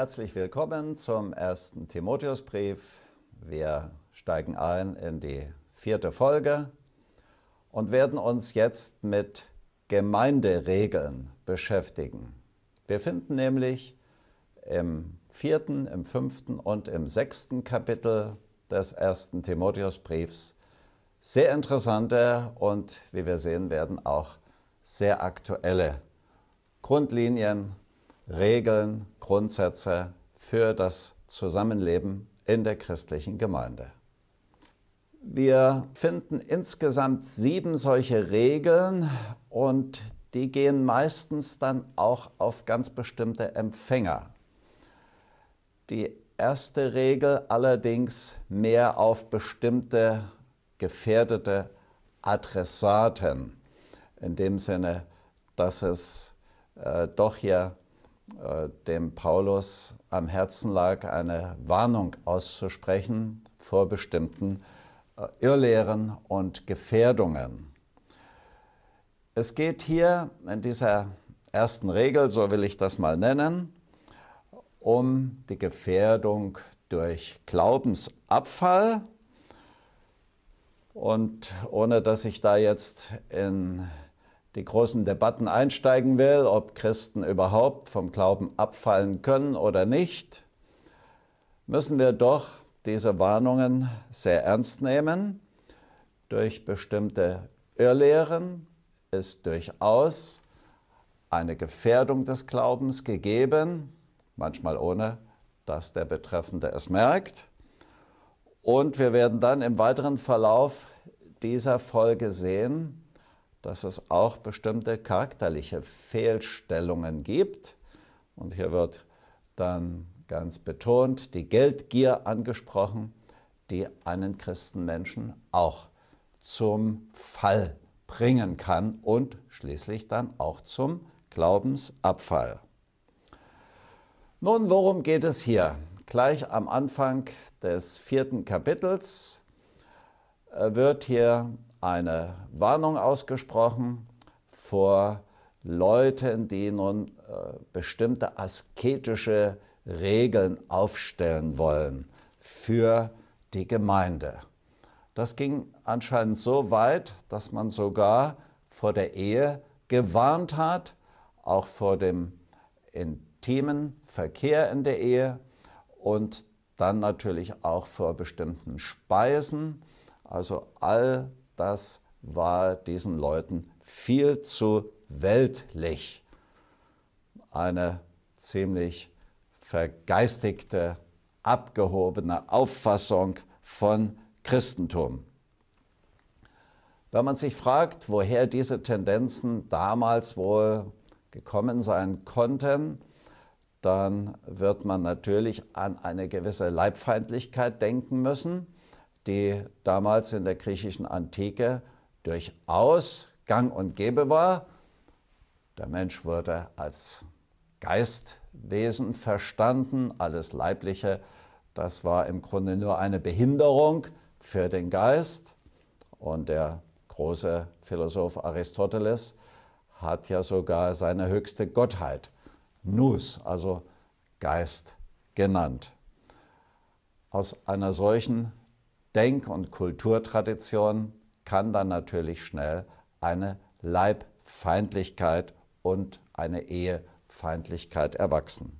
Herzlich willkommen zum ersten Timotheusbrief. Wir steigen ein in die vierte Folge und werden uns jetzt mit Gemeinderegeln beschäftigen. Wir finden nämlich im vierten, im fünften und im sechsten Kapitel des ersten Timotheusbriefs sehr interessante und, wie wir sehen werden, auch sehr aktuelle Grundlinien Regeln, Grundsätze für das Zusammenleben in der christlichen Gemeinde. Wir finden insgesamt sieben solche Regeln und die gehen meistens dann auch auf ganz bestimmte Empfänger. Die erste Regel allerdings mehr auf bestimmte gefährdete Adressaten, in dem Sinne, dass es äh, doch hier äh, dem Paulus am Herzen lag, eine Warnung auszusprechen vor bestimmten äh, Irrlehren und Gefährdungen. Es geht hier in dieser ersten Regel, so will ich das mal nennen, um die Gefährdung durch Glaubensabfall. Und ohne dass ich da jetzt in die großen Debatten einsteigen will, ob Christen überhaupt vom Glauben abfallen können oder nicht, müssen wir doch diese Warnungen sehr ernst nehmen. Durch bestimmte Irrlehren ist durchaus eine Gefährdung des Glaubens gegeben, manchmal ohne, dass der Betreffende es merkt. Und wir werden dann im weiteren Verlauf dieser Folge sehen, dass es auch bestimmte charakterliche Fehlstellungen gibt. Und hier wird dann ganz betont die Geldgier angesprochen, die einen Christenmenschen auch zum Fall bringen kann und schließlich dann auch zum Glaubensabfall. Nun, worum geht es hier? Gleich am Anfang des vierten Kapitels äh, wird hier eine Warnung ausgesprochen vor Leuten, die nun äh, bestimmte asketische Regeln aufstellen wollen für die Gemeinde. Das ging anscheinend so weit, dass man sogar vor der Ehe gewarnt hat, auch vor dem intimen Verkehr in der Ehe und dann natürlich auch vor bestimmten Speisen. Also all das war diesen Leuten viel zu weltlich. Eine ziemlich vergeistigte, abgehobene Auffassung von Christentum. Wenn man sich fragt, woher diese Tendenzen damals wohl gekommen sein konnten, dann wird man natürlich an eine gewisse Leibfeindlichkeit denken müssen die damals in der griechischen Antike durchaus gang und gäbe war. Der Mensch wurde als Geistwesen verstanden, alles Leibliche, das war im Grunde nur eine Behinderung für den Geist. Und der große Philosoph Aristoteles hat ja sogar seine höchste Gottheit, Nus, also Geist, genannt. Aus einer solchen Denk- und Kulturtradition kann dann natürlich schnell eine Leibfeindlichkeit und eine Ehefeindlichkeit erwachsen.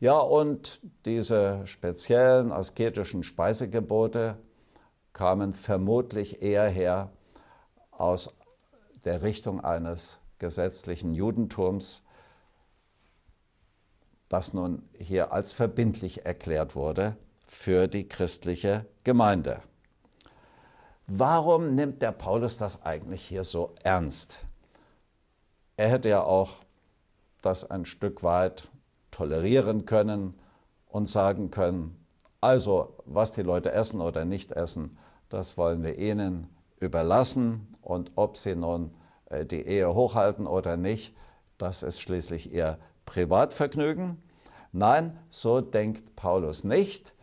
Ja, und diese speziellen asketischen Speisegebote kamen vermutlich eher her aus der Richtung eines gesetzlichen Judentums, das nun hier als verbindlich erklärt wurde für die christliche Gemeinde. Warum nimmt der Paulus das eigentlich hier so ernst? Er hätte ja auch das ein Stück weit tolerieren können und sagen können, also was die Leute essen oder nicht essen, das wollen wir ihnen überlassen und ob sie nun äh, die Ehe hochhalten oder nicht, das ist schließlich ihr Privatvergnügen. Nein, so denkt Paulus nicht.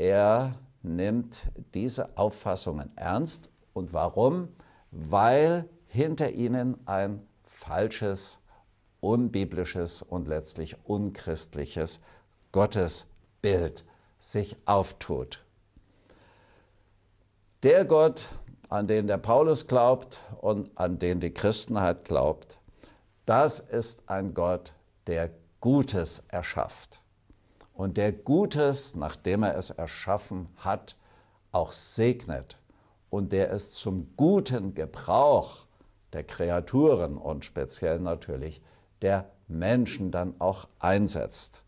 Er nimmt diese Auffassungen ernst. Und warum? Weil hinter ihnen ein falsches, unbiblisches und letztlich unchristliches Gottesbild sich auftut. Der Gott, an den der Paulus glaubt und an den die Christenheit glaubt, das ist ein Gott, der Gutes erschafft und der Gutes, nachdem er es erschaffen hat, auch segnet und der es zum guten Gebrauch der Kreaturen und speziell natürlich der Menschen dann auch einsetzt.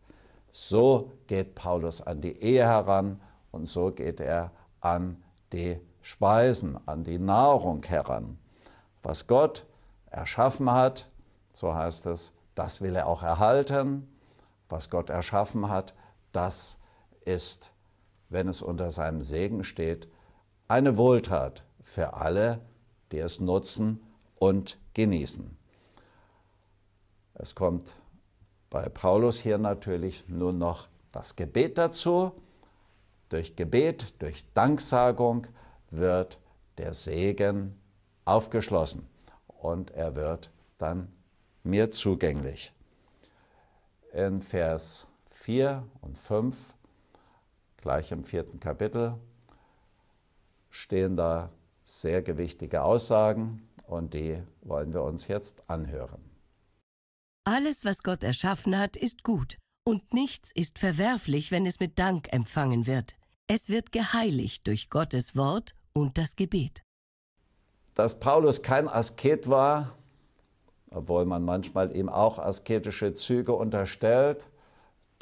So geht Paulus an die Ehe heran und so geht er an die Speisen, an die Nahrung heran. Was Gott erschaffen hat, so heißt es, das will er auch erhalten. Was Gott erschaffen hat, das ist, wenn es unter seinem Segen steht, eine Wohltat für alle, die es nutzen und genießen. Es kommt bei Paulus hier natürlich nur noch das Gebet dazu. Durch Gebet, durch Danksagung wird der Segen aufgeschlossen und er wird dann mir zugänglich. In Vers 4 und 5, gleich im vierten Kapitel, stehen da sehr gewichtige Aussagen und die wollen wir uns jetzt anhören. Alles, was Gott erschaffen hat, ist gut und nichts ist verwerflich, wenn es mit Dank empfangen wird. Es wird geheiligt durch Gottes Wort und das Gebet. Dass Paulus kein Asket war, obwohl man manchmal ihm auch asketische Züge unterstellt,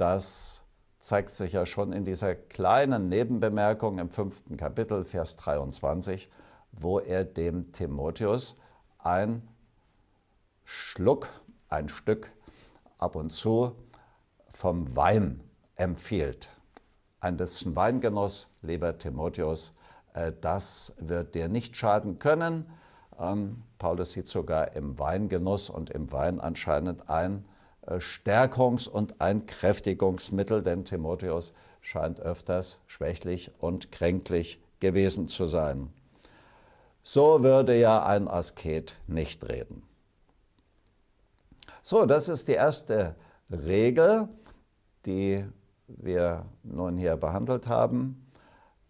das zeigt sich ja schon in dieser kleinen Nebenbemerkung im fünften Kapitel, Vers 23, wo er dem Timotheus ein Schluck, ein Stück ab und zu vom Wein empfiehlt. Ein bisschen Weingenuss, lieber Timotheus, äh, das wird dir nicht schaden können. Ähm, Paulus sieht sogar im Weingenuss und im Wein anscheinend ein, äh, Stärkungs- und ein Kräftigungsmittel, denn Timotheus scheint öfters schwächlich und kränklich gewesen zu sein. So würde ja ein Asket nicht reden. So, das ist die erste Regel, die wir nun hier behandelt haben.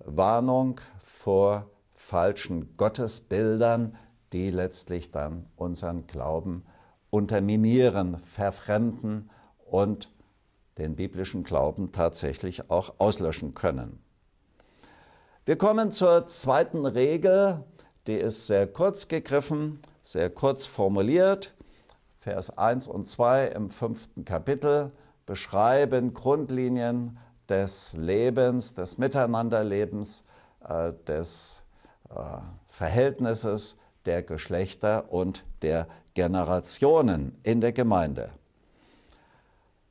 Warnung vor falschen Gottesbildern, die letztlich dann unseren Glauben unterminieren, verfremden und den biblischen Glauben tatsächlich auch auslöschen können. Wir kommen zur zweiten Regel, die ist sehr kurz gegriffen, sehr kurz formuliert. Vers 1 und 2 im fünften Kapitel beschreiben Grundlinien des Lebens, des Miteinanderlebens, äh, des äh, Verhältnisses der Geschlechter und der Generationen in der Gemeinde.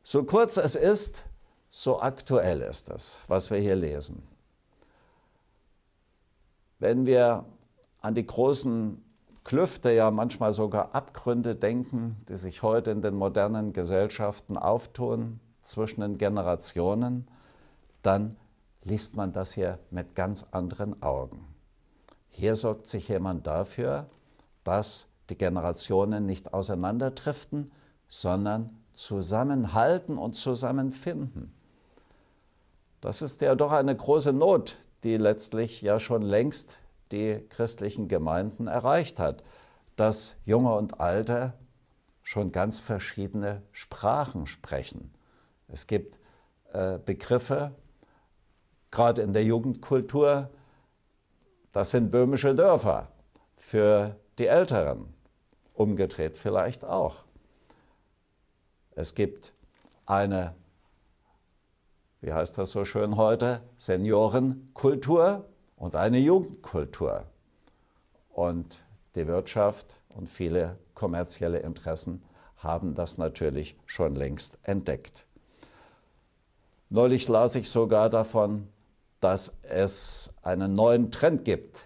So kurz es ist, so aktuell ist es, was wir hier lesen. Wenn wir an die großen Klüfte, ja manchmal sogar Abgründe denken, die sich heute in den modernen Gesellschaften auftun zwischen den Generationen, dann liest man das hier mit ganz anderen Augen. Hier sorgt sich jemand dafür, dass die Generationen nicht auseinanderdriften, sondern zusammenhalten und zusammenfinden. Das ist ja doch eine große Not, die letztlich ja schon längst die christlichen Gemeinden erreicht hat, dass junge und alte schon ganz verschiedene Sprachen sprechen. Es gibt äh, Begriffe, gerade in der Jugendkultur, das sind böhmische Dörfer für die Älteren umgedreht vielleicht auch. Es gibt eine, wie heißt das so schön heute, Seniorenkultur und eine Jugendkultur. Und die Wirtschaft und viele kommerzielle Interessen haben das natürlich schon längst entdeckt. Neulich las ich sogar davon, dass es einen neuen Trend gibt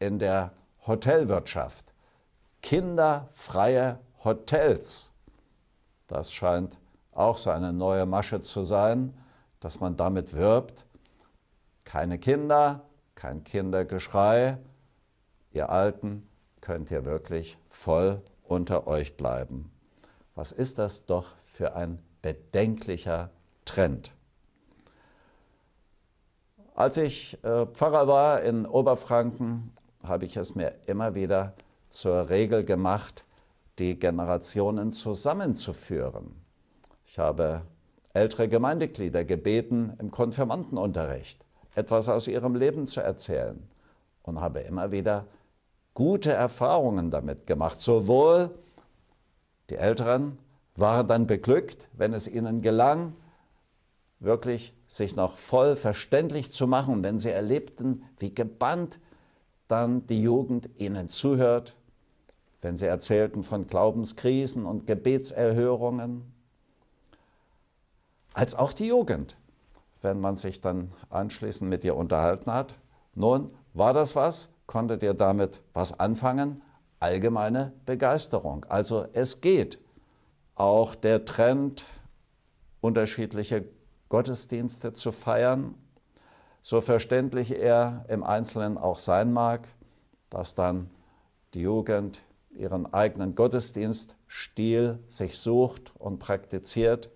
in der Hotelwirtschaft kinderfreie Hotels. Das scheint auch so eine neue Masche zu sein, dass man damit wirbt. Keine Kinder, kein Kindergeschrei. Ihr Alten könnt ihr wirklich voll unter euch bleiben. Was ist das doch für ein bedenklicher Trend? Als ich äh, Pfarrer war in Oberfranken, habe ich es mir immer wieder zur Regel gemacht, die Generationen zusammenzuführen. Ich habe ältere Gemeindeglieder gebeten, im Konfirmandenunterricht etwas aus ihrem Leben zu erzählen und habe immer wieder gute Erfahrungen damit gemacht. Sowohl die Älteren waren dann beglückt, wenn es ihnen gelang, wirklich sich noch voll verständlich zu machen, wenn sie erlebten, wie gebannt dann die Jugend ihnen zuhört wenn sie erzählten von Glaubenskrisen und Gebetserhörungen, als auch die Jugend, wenn man sich dann anschließend mit ihr unterhalten hat. Nun, war das was? Konntet ihr damit was anfangen? Allgemeine Begeisterung. Also es geht. Auch der Trend, unterschiedliche Gottesdienste zu feiern, so verständlich er im Einzelnen auch sein mag, dass dann die Jugend ihren eigenen Gottesdienststil sich sucht und praktiziert,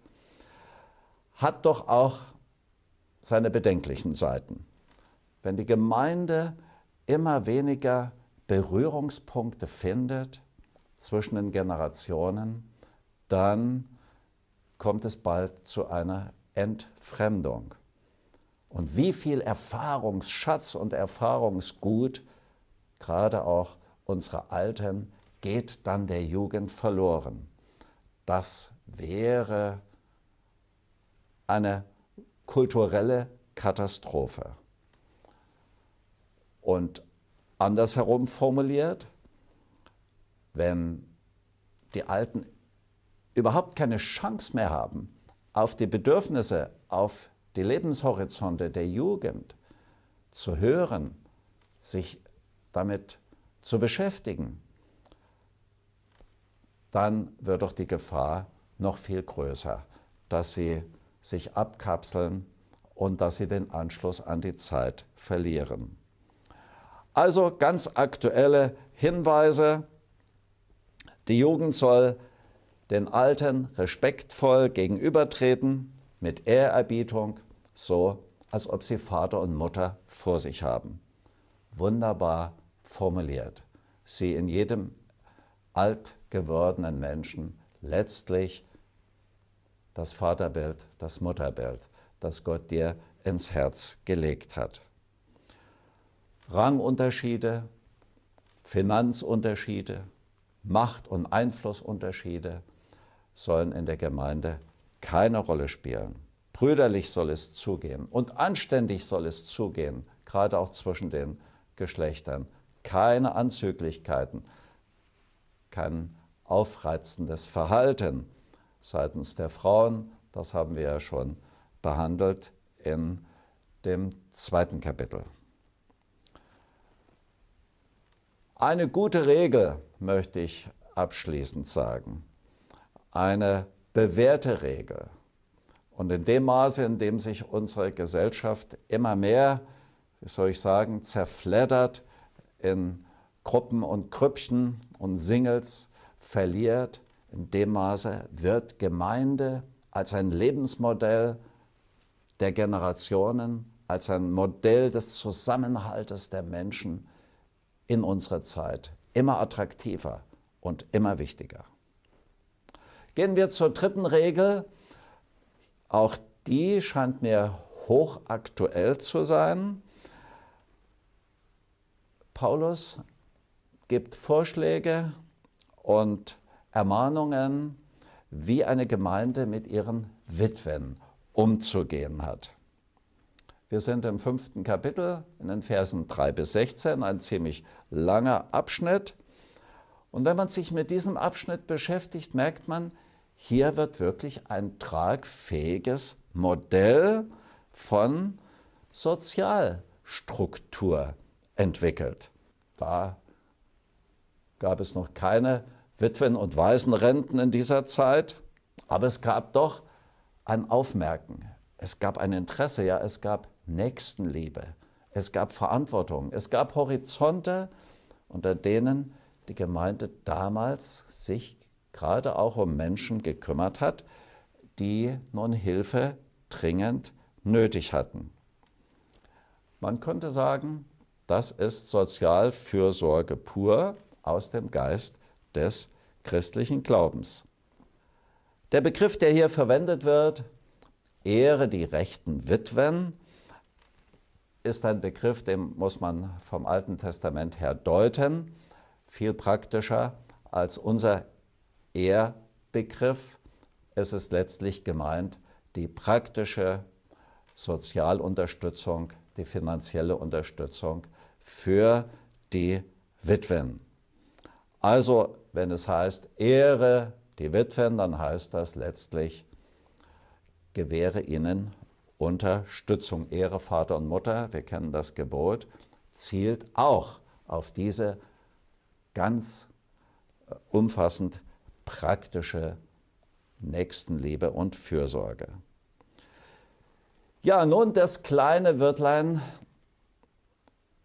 hat doch auch seine bedenklichen Seiten. Wenn die Gemeinde immer weniger Berührungspunkte findet zwischen den Generationen, dann kommt es bald zu einer Entfremdung. Und wie viel Erfahrungsschatz und Erfahrungsgut gerade auch unsere Alten geht dann der Jugend verloren. Das wäre eine kulturelle Katastrophe. Und andersherum formuliert, wenn die Alten überhaupt keine Chance mehr haben, auf die Bedürfnisse, auf die Lebenshorizonte der Jugend zu hören, sich damit zu beschäftigen, dann wird doch die Gefahr noch viel größer, dass sie sich abkapseln und dass sie den Anschluss an die Zeit verlieren. Also ganz aktuelle Hinweise. Die Jugend soll den Alten respektvoll gegenübertreten, mit Ehrerbietung, so als ob sie Vater und Mutter vor sich haben. Wunderbar formuliert. Sie in jedem Alten gewordenen Menschen letztlich das Vaterbild, das Mutterbild, das Gott dir ins Herz gelegt hat. Rangunterschiede, Finanzunterschiede, Macht- und Einflussunterschiede sollen in der Gemeinde keine Rolle spielen. Brüderlich soll es zugehen und anständig soll es zugehen, gerade auch zwischen den Geschlechtern. Keine Anzüglichkeiten kein aufreizendes Verhalten seitens der Frauen. Das haben wir ja schon behandelt in dem zweiten Kapitel. Eine gute Regel möchte ich abschließend sagen. Eine bewährte Regel. Und in dem Maße, in dem sich unsere Gesellschaft immer mehr, wie soll ich sagen, zerfleddert in Gruppen und Krüppchen und Singles verliert. In dem Maße wird Gemeinde als ein Lebensmodell der Generationen, als ein Modell des Zusammenhaltes der Menschen in unserer Zeit immer attraktiver und immer wichtiger. Gehen wir zur dritten Regel. Auch die scheint mir hochaktuell zu sein. Paulus gibt Vorschläge und Ermahnungen, wie eine Gemeinde mit ihren Witwen umzugehen hat. Wir sind im fünften Kapitel in den Versen 3 bis 16, ein ziemlich langer Abschnitt. Und wenn man sich mit diesem Abschnitt beschäftigt, merkt man, hier wird wirklich ein tragfähiges Modell von Sozialstruktur entwickelt. Da gab es noch keine Witwen- und Waisenrenten in dieser Zeit, aber es gab doch ein Aufmerken, es gab ein Interesse, ja, es gab Nächstenliebe, es gab Verantwortung, es gab Horizonte, unter denen die Gemeinde damals sich gerade auch um Menschen gekümmert hat, die nun Hilfe dringend nötig hatten. Man könnte sagen, das ist Sozialfürsorge pur, aus dem Geist des christlichen Glaubens. Der Begriff, der hier verwendet wird, Ehre die rechten Witwen, ist ein Begriff, den muss man vom Alten Testament her deuten, viel praktischer als unser Ehrbegriff. Es ist letztlich gemeint die praktische Sozialunterstützung, die finanzielle Unterstützung für die Witwen. Also, wenn es heißt, Ehre die Witwen, dann heißt das letztlich, gewähre ihnen Unterstützung. Ehre Vater und Mutter, wir kennen das Gebot, zielt auch auf diese ganz äh, umfassend praktische Nächstenliebe und Fürsorge. Ja, nun das kleine Wörtlein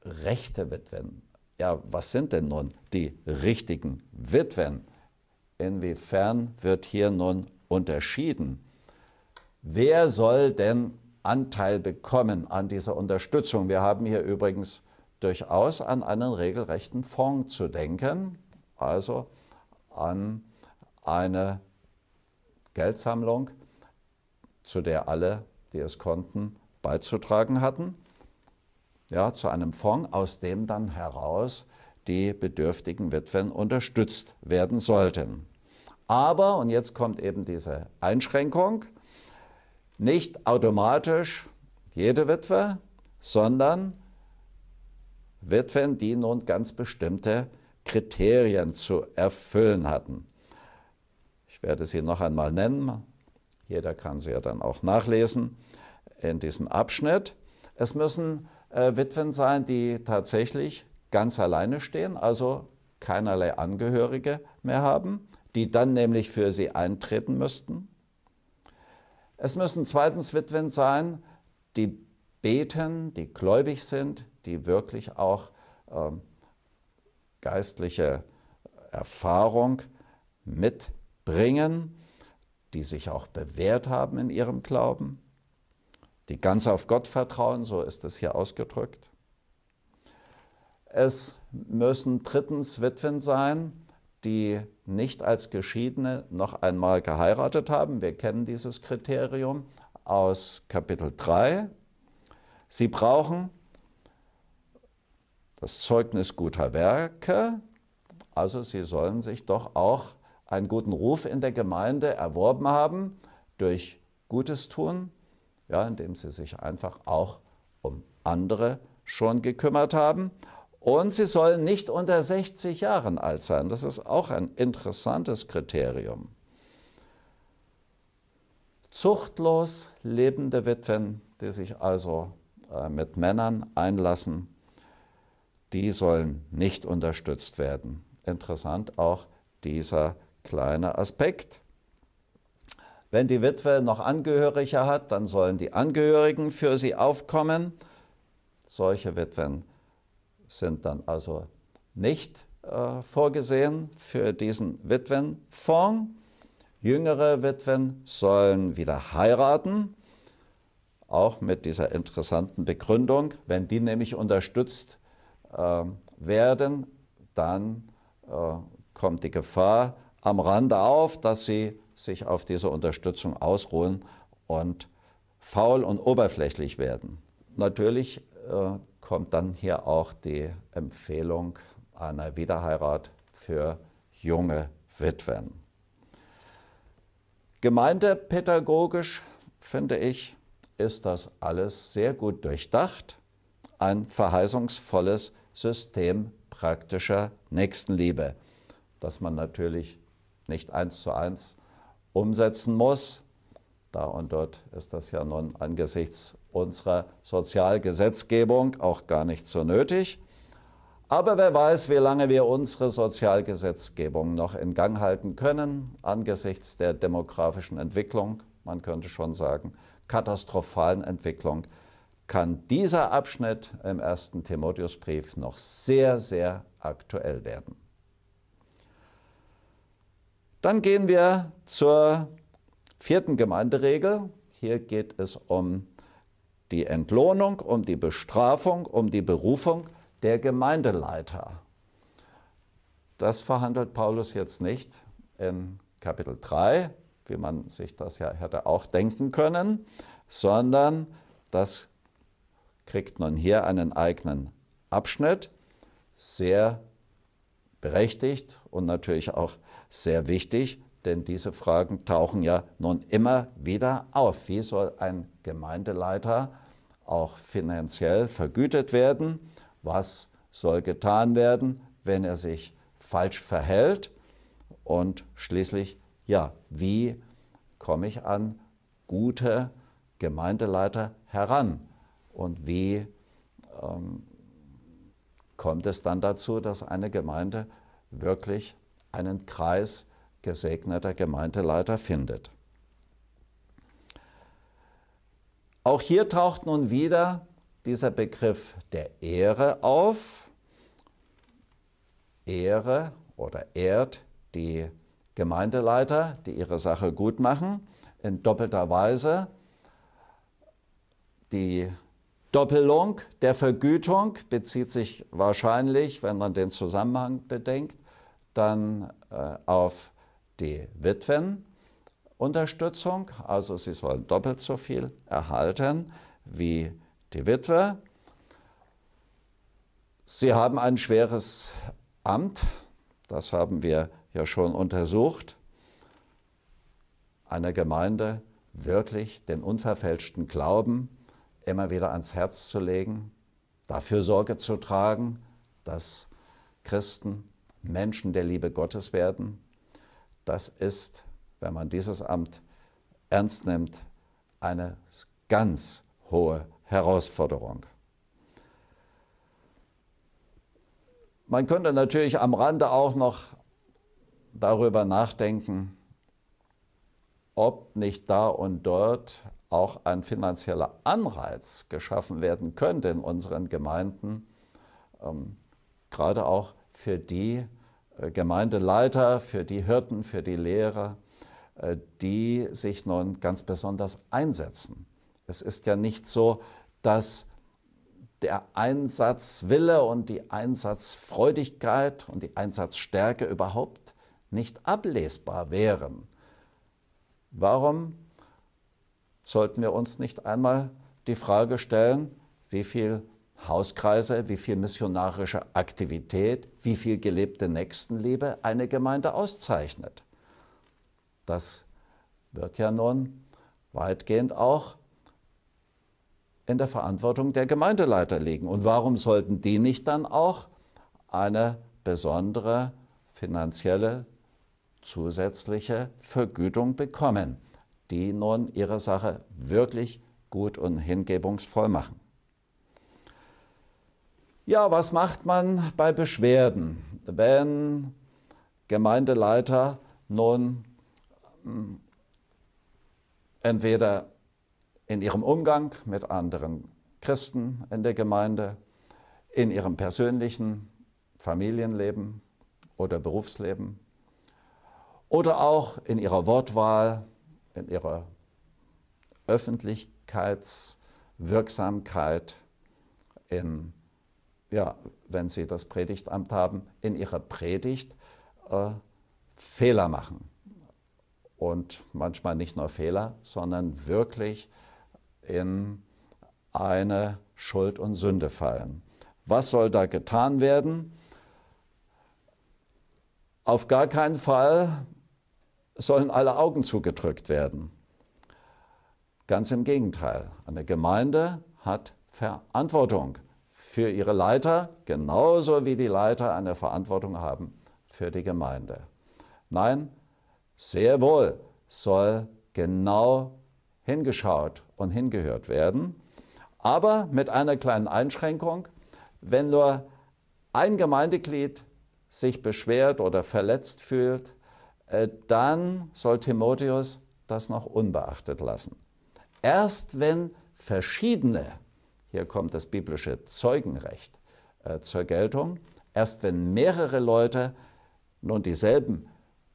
rechte Witwen. Ja, was sind denn nun die richtigen Witwen? Inwiefern wird hier nun unterschieden? Wer soll denn Anteil bekommen an dieser Unterstützung? Wir haben hier übrigens durchaus an einen regelrechten Fonds zu denken, also an eine Geldsammlung, zu der alle, die es konnten, beizutragen hatten ja, zu einem Fonds, aus dem dann heraus die bedürftigen Witwen unterstützt werden sollten. Aber, und jetzt kommt eben diese Einschränkung, nicht automatisch jede Witwe, sondern Witwen, die nun ganz bestimmte Kriterien zu erfüllen hatten. Ich werde sie noch einmal nennen. Jeder kann sie ja dann auch nachlesen in diesem Abschnitt. Es müssen äh, Witwen sein, die tatsächlich ganz alleine stehen, also keinerlei Angehörige mehr haben, die dann nämlich für sie eintreten müssten. Es müssen zweitens Witwen sein, die beten, die gläubig sind, die wirklich auch äh, geistliche Erfahrung mitbringen, die sich auch bewährt haben in ihrem Glauben die ganz auf Gott vertrauen, so ist es hier ausgedrückt. Es müssen drittens Witwen sein, die nicht als Geschiedene noch einmal geheiratet haben. Wir kennen dieses Kriterium aus Kapitel 3. Sie brauchen das Zeugnis guter Werke, also sie sollen sich doch auch einen guten Ruf in der Gemeinde erworben haben durch gutes Tun, ja, indem sie sich einfach auch um andere schon gekümmert haben. Und sie sollen nicht unter 60 Jahren alt sein. Das ist auch ein interessantes Kriterium. Zuchtlos lebende Witwen, die sich also äh, mit Männern einlassen, die sollen nicht unterstützt werden. Interessant auch dieser kleine Aspekt. Wenn die Witwe noch Angehörige hat, dann sollen die Angehörigen für sie aufkommen. Solche Witwen sind dann also nicht äh, vorgesehen für diesen Witwenfonds. Jüngere Witwen sollen wieder heiraten, auch mit dieser interessanten Begründung. Wenn die nämlich unterstützt äh, werden, dann äh, kommt die Gefahr am Rande auf, dass sie sich auf diese Unterstützung ausruhen und faul und oberflächlich werden. Natürlich äh, kommt dann hier auch die Empfehlung einer Wiederheirat für junge Witwen. Gemeindepädagogisch, finde ich, ist das alles sehr gut durchdacht. Ein verheißungsvolles System praktischer Nächstenliebe, das man natürlich nicht eins zu eins umsetzen muss. Da und dort ist das ja nun angesichts unserer Sozialgesetzgebung auch gar nicht so nötig. Aber wer weiß, wie lange wir unsere Sozialgesetzgebung noch in Gang halten können angesichts der demografischen Entwicklung, man könnte schon sagen, katastrophalen Entwicklung, kann dieser Abschnitt im ersten Timotheusbrief noch sehr, sehr aktuell werden. Dann gehen wir zur vierten Gemeinderegel. Hier geht es um die Entlohnung, um die Bestrafung, um die Berufung der Gemeindeleiter. Das verhandelt Paulus jetzt nicht in Kapitel 3, wie man sich das ja hätte auch denken können, sondern das kriegt nun hier einen eigenen Abschnitt, sehr berechtigt und natürlich auch sehr wichtig, denn diese Fragen tauchen ja nun immer wieder auf. Wie soll ein Gemeindeleiter auch finanziell vergütet werden? Was soll getan werden, wenn er sich falsch verhält? Und schließlich, ja, wie komme ich an gute Gemeindeleiter heran? Und wie ähm, kommt es dann dazu, dass eine Gemeinde wirklich einen Kreis gesegneter Gemeindeleiter findet. Auch hier taucht nun wieder dieser Begriff der Ehre auf. Ehre oder ehrt die Gemeindeleiter, die ihre Sache gut machen, in doppelter Weise. Die Doppelung der Vergütung bezieht sich wahrscheinlich, wenn man den Zusammenhang bedenkt, dann äh, auf die Witwenunterstützung, also sie sollen doppelt so viel erhalten wie die Witwe. Sie haben ein schweres Amt, das haben wir ja schon untersucht, einer Gemeinde wirklich den unverfälschten Glauben immer wieder ans Herz zu legen, dafür Sorge zu tragen, dass Christen Menschen der Liebe Gottes werden, das ist, wenn man dieses Amt ernst nimmt, eine ganz hohe Herausforderung. Man könnte natürlich am Rande auch noch darüber nachdenken, ob nicht da und dort auch ein finanzieller Anreiz geschaffen werden könnte in unseren Gemeinden, ähm, gerade auch für die äh, Gemeindeleiter, für die Hirten, für die Lehrer, äh, die sich nun ganz besonders einsetzen. Es ist ja nicht so, dass der Einsatzwille und die Einsatzfreudigkeit und die Einsatzstärke überhaupt nicht ablesbar wären. Warum sollten wir uns nicht einmal die Frage stellen, wie viel Hauskreise, wie viel missionarische Aktivität, wie viel gelebte Nächstenliebe eine Gemeinde auszeichnet. Das wird ja nun weitgehend auch in der Verantwortung der Gemeindeleiter liegen. Und warum sollten die nicht dann auch eine besondere finanzielle zusätzliche Vergütung bekommen, die nun ihre Sache wirklich gut und hingebungsvoll machen? Ja, was macht man bei Beschwerden, wenn Gemeindeleiter nun mm, entweder in ihrem Umgang mit anderen Christen in der Gemeinde, in ihrem persönlichen Familienleben oder Berufsleben oder auch in ihrer Wortwahl, in ihrer Öffentlichkeitswirksamkeit, in ja, wenn sie das Predigtamt haben, in ihrer Predigt äh, Fehler machen. Und manchmal nicht nur Fehler, sondern wirklich in eine Schuld und Sünde fallen. Was soll da getan werden? Auf gar keinen Fall sollen alle Augen zugedrückt werden. Ganz im Gegenteil, eine Gemeinde hat Verantwortung für ihre Leiter, genauso wie die Leiter eine Verantwortung haben für die Gemeinde. Nein, sehr wohl soll genau hingeschaut und hingehört werden, aber mit einer kleinen Einschränkung, wenn nur ein Gemeindeglied sich beschwert oder verletzt fühlt, äh, dann soll Timotheus das noch unbeachtet lassen. Erst wenn verschiedene hier kommt das biblische Zeugenrecht äh, zur Geltung, erst wenn mehrere Leute nun dieselben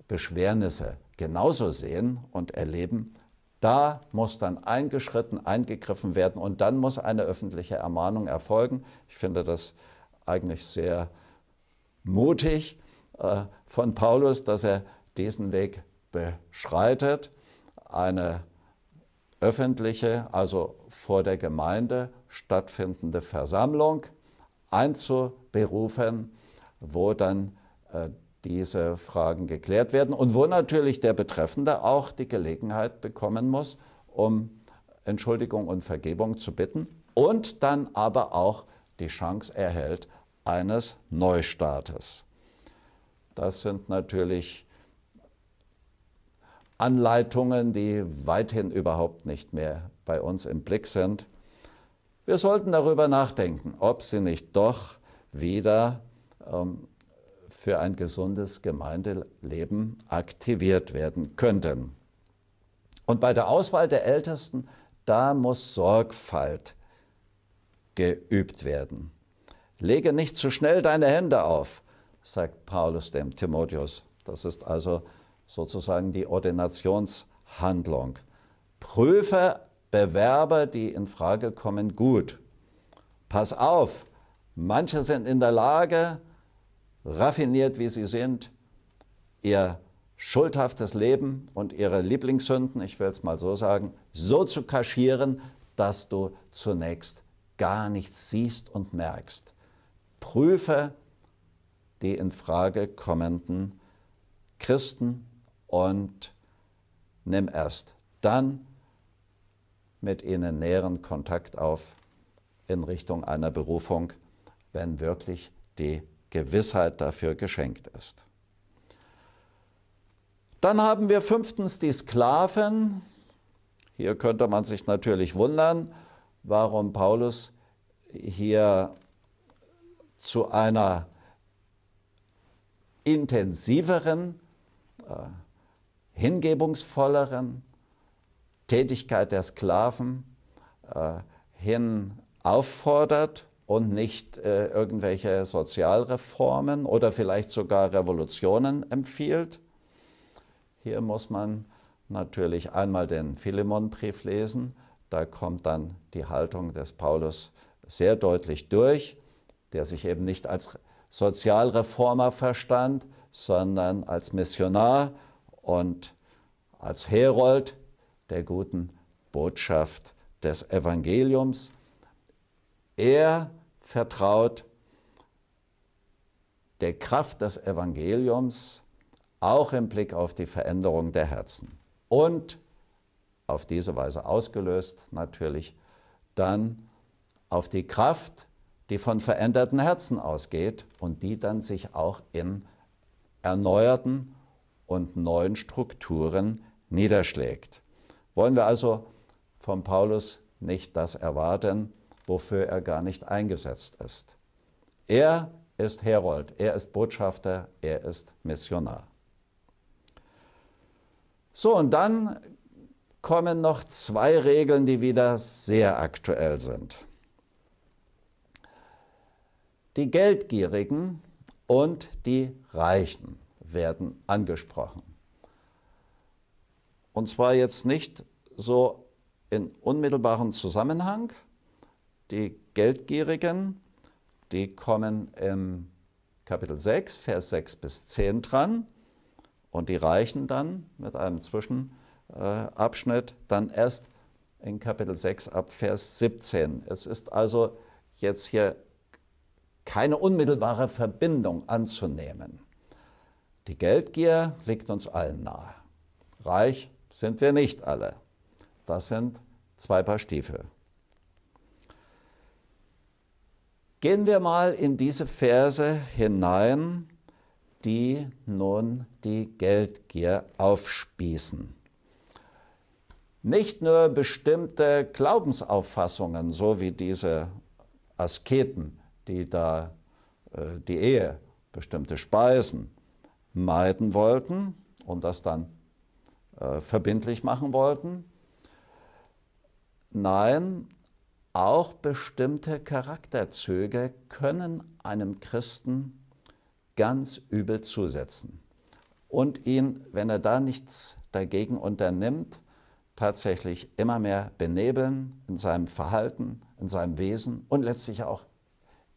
Beschwernisse genauso sehen und erleben, da muss dann eingeschritten, eingegriffen werden und dann muss eine öffentliche Ermahnung erfolgen. Ich finde das eigentlich sehr mutig äh, von Paulus, dass er diesen Weg beschreitet, eine öffentliche, also vor der Gemeinde stattfindende Versammlung einzuberufen, wo dann äh, diese Fragen geklärt werden und wo natürlich der Betreffende auch die Gelegenheit bekommen muss, um Entschuldigung und Vergebung zu bitten und dann aber auch die Chance erhält eines Neustartes. Das sind natürlich Anleitungen, die weithin überhaupt nicht mehr bei uns im Blick sind. Wir sollten darüber nachdenken, ob sie nicht doch wieder ähm, für ein gesundes Gemeindeleben aktiviert werden könnten. Und bei der Auswahl der Ältesten, da muss Sorgfalt geübt werden. Lege nicht zu schnell deine Hände auf, sagt Paulus dem Timotheus. Das ist also sozusagen die Ordinationshandlung. Prüfe Bewerber, die in Frage kommen, gut. Pass auf, manche sind in der Lage, raffiniert wie sie sind, ihr schuldhaftes Leben und ihre Lieblingssünden, ich will es mal so sagen, so zu kaschieren, dass du zunächst gar nichts siehst und merkst. Prüfe die in Frage kommenden Christen und nimm erst dann mit ihnen näheren Kontakt auf in Richtung einer Berufung, wenn wirklich die Gewissheit dafür geschenkt ist. Dann haben wir fünftens die Sklaven. Hier könnte man sich natürlich wundern, warum Paulus hier zu einer intensiveren äh, hingebungsvolleren Tätigkeit der Sklaven äh, hin auffordert und nicht äh, irgendwelche Sozialreformen oder vielleicht sogar Revolutionen empfiehlt. Hier muss man natürlich einmal den Philemonbrief lesen, da kommt dann die Haltung des Paulus sehr deutlich durch, der sich eben nicht als Sozialreformer verstand, sondern als Missionar und als Herold der guten Botschaft des Evangeliums. Er vertraut der Kraft des Evangeliums auch im Blick auf die Veränderung der Herzen. Und auf diese Weise ausgelöst natürlich dann auf die Kraft, die von veränderten Herzen ausgeht und die dann sich auch in erneuerten und neuen Strukturen niederschlägt. Wollen wir also von Paulus nicht das erwarten, wofür er gar nicht eingesetzt ist. Er ist Herold, er ist Botschafter, er ist Missionar. So, und dann kommen noch zwei Regeln, die wieder sehr aktuell sind. Die Geldgierigen und die Reichen werden angesprochen. Und zwar jetzt nicht so in unmittelbarem Zusammenhang. Die Geldgierigen, die kommen im Kapitel 6, Vers 6 bis 10 dran und die Reichen dann mit einem Zwischenabschnitt dann erst in Kapitel 6 ab Vers 17. Es ist also jetzt hier keine unmittelbare Verbindung anzunehmen. Die Geldgier liegt uns allen nahe. Reich sind wir nicht alle. Das sind zwei Paar Stiefel. Gehen wir mal in diese Verse hinein, die nun die Geldgier aufspießen. Nicht nur bestimmte Glaubensauffassungen, so wie diese Asketen, die da äh, die Ehe, bestimmte Speisen, meiden wollten und das dann äh, verbindlich machen wollten. Nein, auch bestimmte Charakterzüge können einem Christen ganz übel zusetzen und ihn, wenn er da nichts dagegen unternimmt, tatsächlich immer mehr benebeln in seinem Verhalten, in seinem Wesen und letztlich auch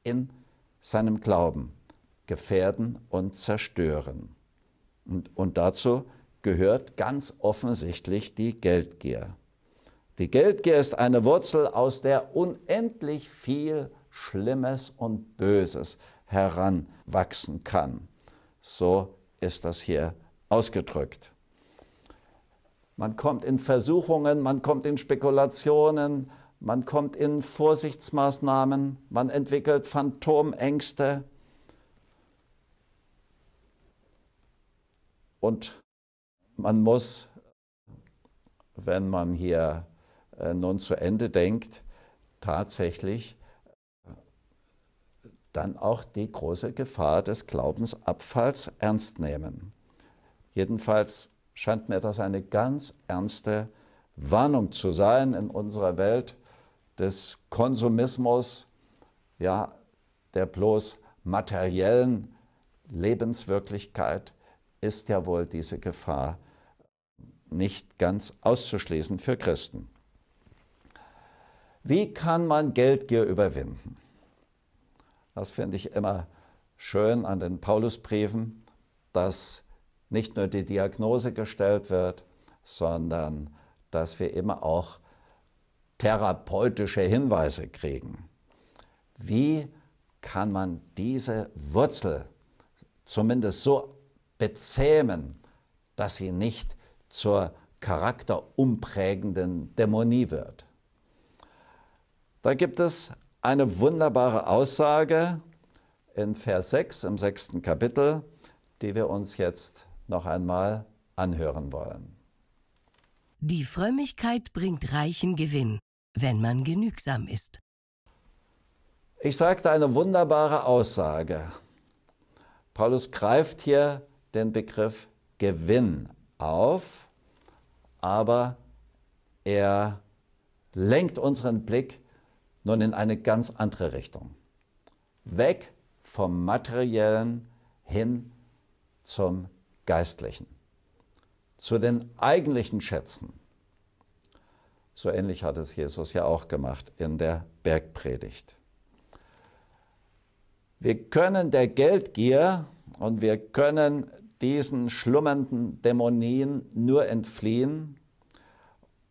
in seinem Glauben gefährden und zerstören. Und, und dazu gehört ganz offensichtlich die Geldgier. Die Geldgier ist eine Wurzel, aus der unendlich viel Schlimmes und Böses heranwachsen kann. So ist das hier ausgedrückt. Man kommt in Versuchungen, man kommt in Spekulationen, man kommt in Vorsichtsmaßnahmen, man entwickelt Phantomängste, Und man muss, wenn man hier äh, nun zu Ende denkt, tatsächlich äh, dann auch die große Gefahr des Glaubensabfalls ernst nehmen. Jedenfalls scheint mir das eine ganz ernste Warnung zu sein in unserer Welt des Konsumismus, ja, der bloß materiellen Lebenswirklichkeit, ist ja wohl diese Gefahr nicht ganz auszuschließen für Christen. Wie kann man Geldgier überwinden? Das finde ich immer schön an den Paulusbriefen, dass nicht nur die Diagnose gestellt wird, sondern dass wir immer auch therapeutische Hinweise kriegen. Wie kann man diese Wurzel zumindest so bezähmen, dass sie nicht zur charakterumprägenden Dämonie wird. Da gibt es eine wunderbare Aussage in Vers 6 im sechsten Kapitel, die wir uns jetzt noch einmal anhören wollen. Die Frömmigkeit bringt reichen Gewinn, wenn man genügsam ist. Ich sagte eine wunderbare Aussage. Paulus greift hier den Begriff Gewinn auf, aber er lenkt unseren Blick nun in eine ganz andere Richtung. Weg vom Materiellen hin zum Geistlichen, zu den eigentlichen Schätzen. So ähnlich hat es Jesus ja auch gemacht in der Bergpredigt. Wir können der Geldgier und wir können diesen schlummernden Dämonien nur entfliehen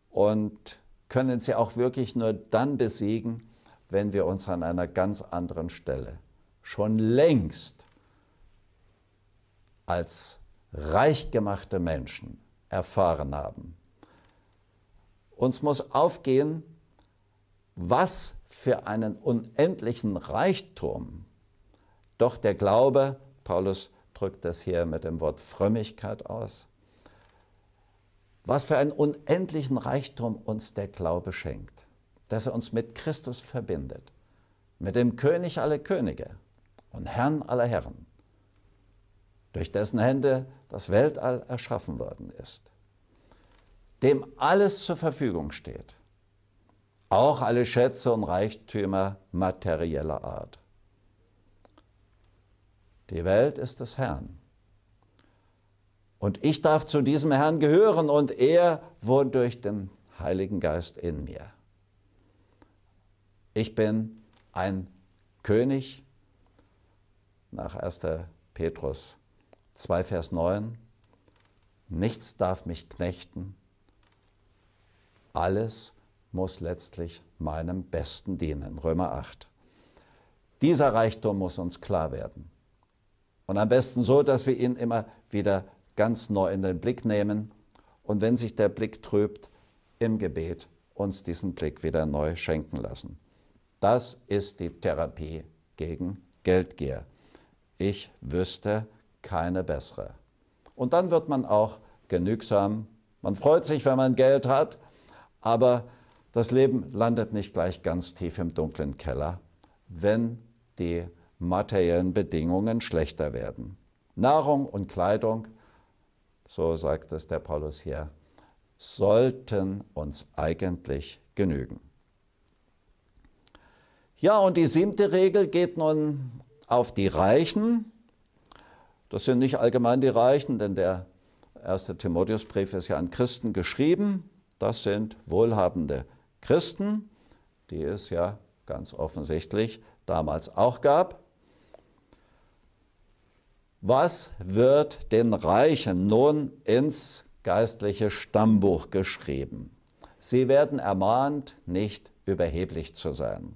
und können sie auch wirklich nur dann besiegen, wenn wir uns an einer ganz anderen Stelle schon längst als reich gemachte Menschen erfahren haben. Uns muss aufgehen, was für einen unendlichen Reichtum doch der Glaube Paulus drückt das hier mit dem Wort Frömmigkeit aus. Was für einen unendlichen Reichtum uns der Glaube schenkt, dass er uns mit Christus verbindet, mit dem König aller Könige und Herrn aller Herren, durch dessen Hände das Weltall erschaffen worden ist, dem alles zur Verfügung steht, auch alle Schätze und Reichtümer materieller Art. Die Welt ist des Herrn. Und ich darf zu diesem Herrn gehören und er wohnt durch den Heiligen Geist in mir. Ich bin ein König nach 1. Petrus 2, Vers 9. Nichts darf mich knechten. Alles muss letztlich meinem Besten dienen. Römer 8. Dieser Reichtum muss uns klar werden. Und am besten so, dass wir ihn immer wieder ganz neu in den Blick nehmen und wenn sich der Blick trübt, im Gebet uns diesen Blick wieder neu schenken lassen. Das ist die Therapie gegen Geldgier. Ich wüsste keine bessere. Und dann wird man auch genügsam. Man freut sich, wenn man Geld hat, aber das Leben landet nicht gleich ganz tief im dunklen Keller, wenn die materiellen Bedingungen schlechter werden. Nahrung und Kleidung, so sagt es der Paulus hier, sollten uns eigentlich genügen. Ja, und die siebte Regel geht nun auf die Reichen. Das sind nicht allgemein die Reichen, denn der erste Timotheusbrief ist ja an Christen geschrieben. Das sind wohlhabende Christen, die es ja ganz offensichtlich damals auch gab. Was wird den Reichen nun ins geistliche Stammbuch geschrieben? Sie werden ermahnt, nicht überheblich zu sein.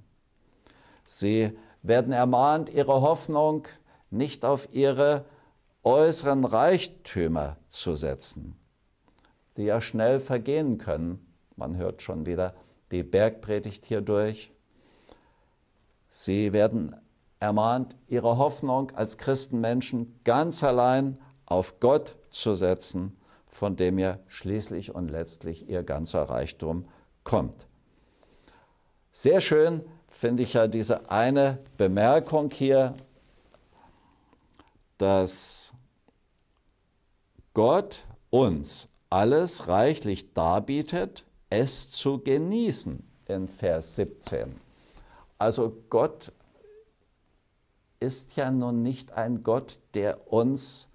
Sie werden ermahnt, ihre Hoffnung nicht auf ihre äußeren Reichtümer zu setzen, die ja schnell vergehen können. Man hört schon wieder die Bergpredigt hier durch. Sie werden ermahnt, ihre Hoffnung als Christenmenschen ganz allein auf Gott zu setzen, von dem ja schließlich und letztlich ihr ganzer Reichtum kommt. Sehr schön finde ich ja diese eine Bemerkung hier, dass Gott uns alles reichlich darbietet, es zu genießen in Vers 17. Also Gott ist ja nun nicht ein Gott, der uns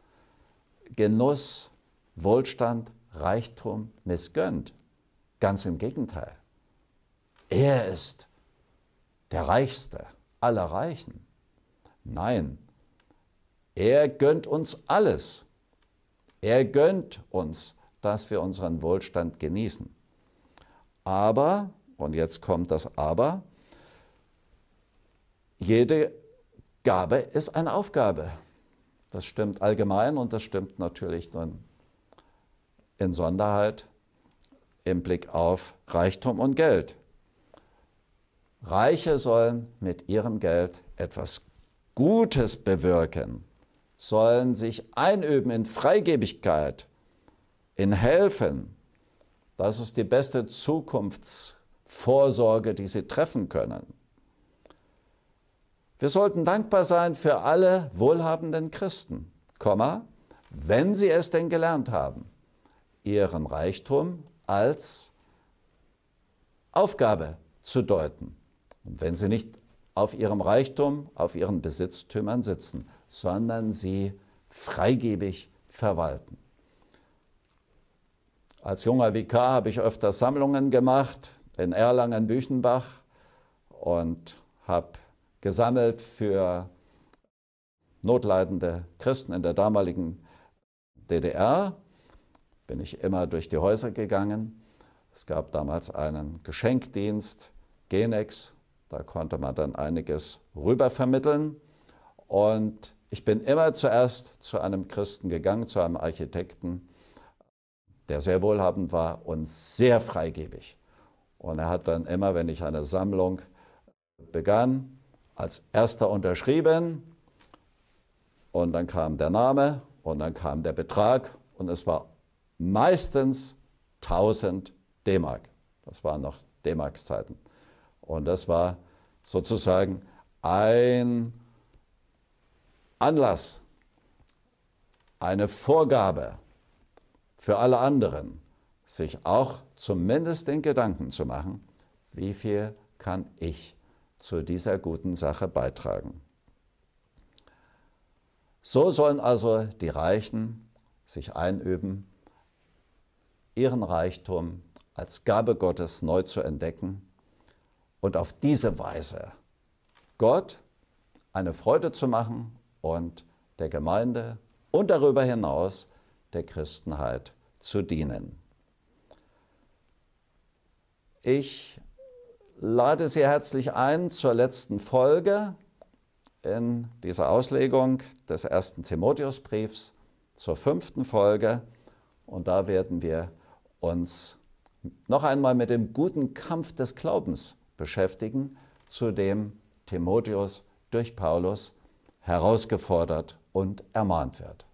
Genuss, Wohlstand, Reichtum missgönnt. Ganz im Gegenteil. Er ist der Reichste aller Reichen. Nein, er gönnt uns alles. Er gönnt uns, dass wir unseren Wohlstand genießen. Aber, und jetzt kommt das Aber, jede Gabe ist eine Aufgabe. Das stimmt allgemein und das stimmt natürlich nun in Sonderheit im Blick auf Reichtum und Geld. Reiche sollen mit ihrem Geld etwas Gutes bewirken, sollen sich einüben in Freigebigkeit, in Helfen. Das ist die beste Zukunftsvorsorge, die sie treffen können. Wir sollten dankbar sein für alle wohlhabenden Christen, wenn sie es denn gelernt haben, ihren Reichtum als Aufgabe zu deuten. Und wenn sie nicht auf ihrem Reichtum, auf ihren Besitztümern sitzen, sondern sie freigebig verwalten. Als junger Vikar habe ich öfter Sammlungen gemacht in Erlangen-Büchenbach und habe gesammelt für notleidende Christen in der damaligen DDR. Bin ich immer durch die Häuser gegangen. Es gab damals einen Geschenkdienst, Genex, da konnte man dann einiges rüber vermitteln. Und ich bin immer zuerst zu einem Christen gegangen, zu einem Architekten, der sehr wohlhabend war und sehr freigebig. Und er hat dann immer, wenn ich eine Sammlung begann, als erster unterschrieben und dann kam der Name und dann kam der Betrag und es war meistens 1000 D-Mark. Das waren noch D-Mark-Zeiten. Und das war sozusagen ein Anlass, eine Vorgabe für alle anderen, sich auch zumindest den Gedanken zu machen, wie viel kann ich zu dieser guten Sache beitragen. So sollen also die Reichen sich einüben, ihren Reichtum als Gabe Gottes neu zu entdecken und auf diese Weise Gott eine Freude zu machen und der Gemeinde und darüber hinaus der Christenheit zu dienen. Ich lade Sie herzlich ein zur letzten Folge in dieser Auslegung des ersten Timotheusbriefs, zur fünften Folge. Und da werden wir uns noch einmal mit dem guten Kampf des Glaubens beschäftigen, zu dem Timotheus durch Paulus herausgefordert und ermahnt wird.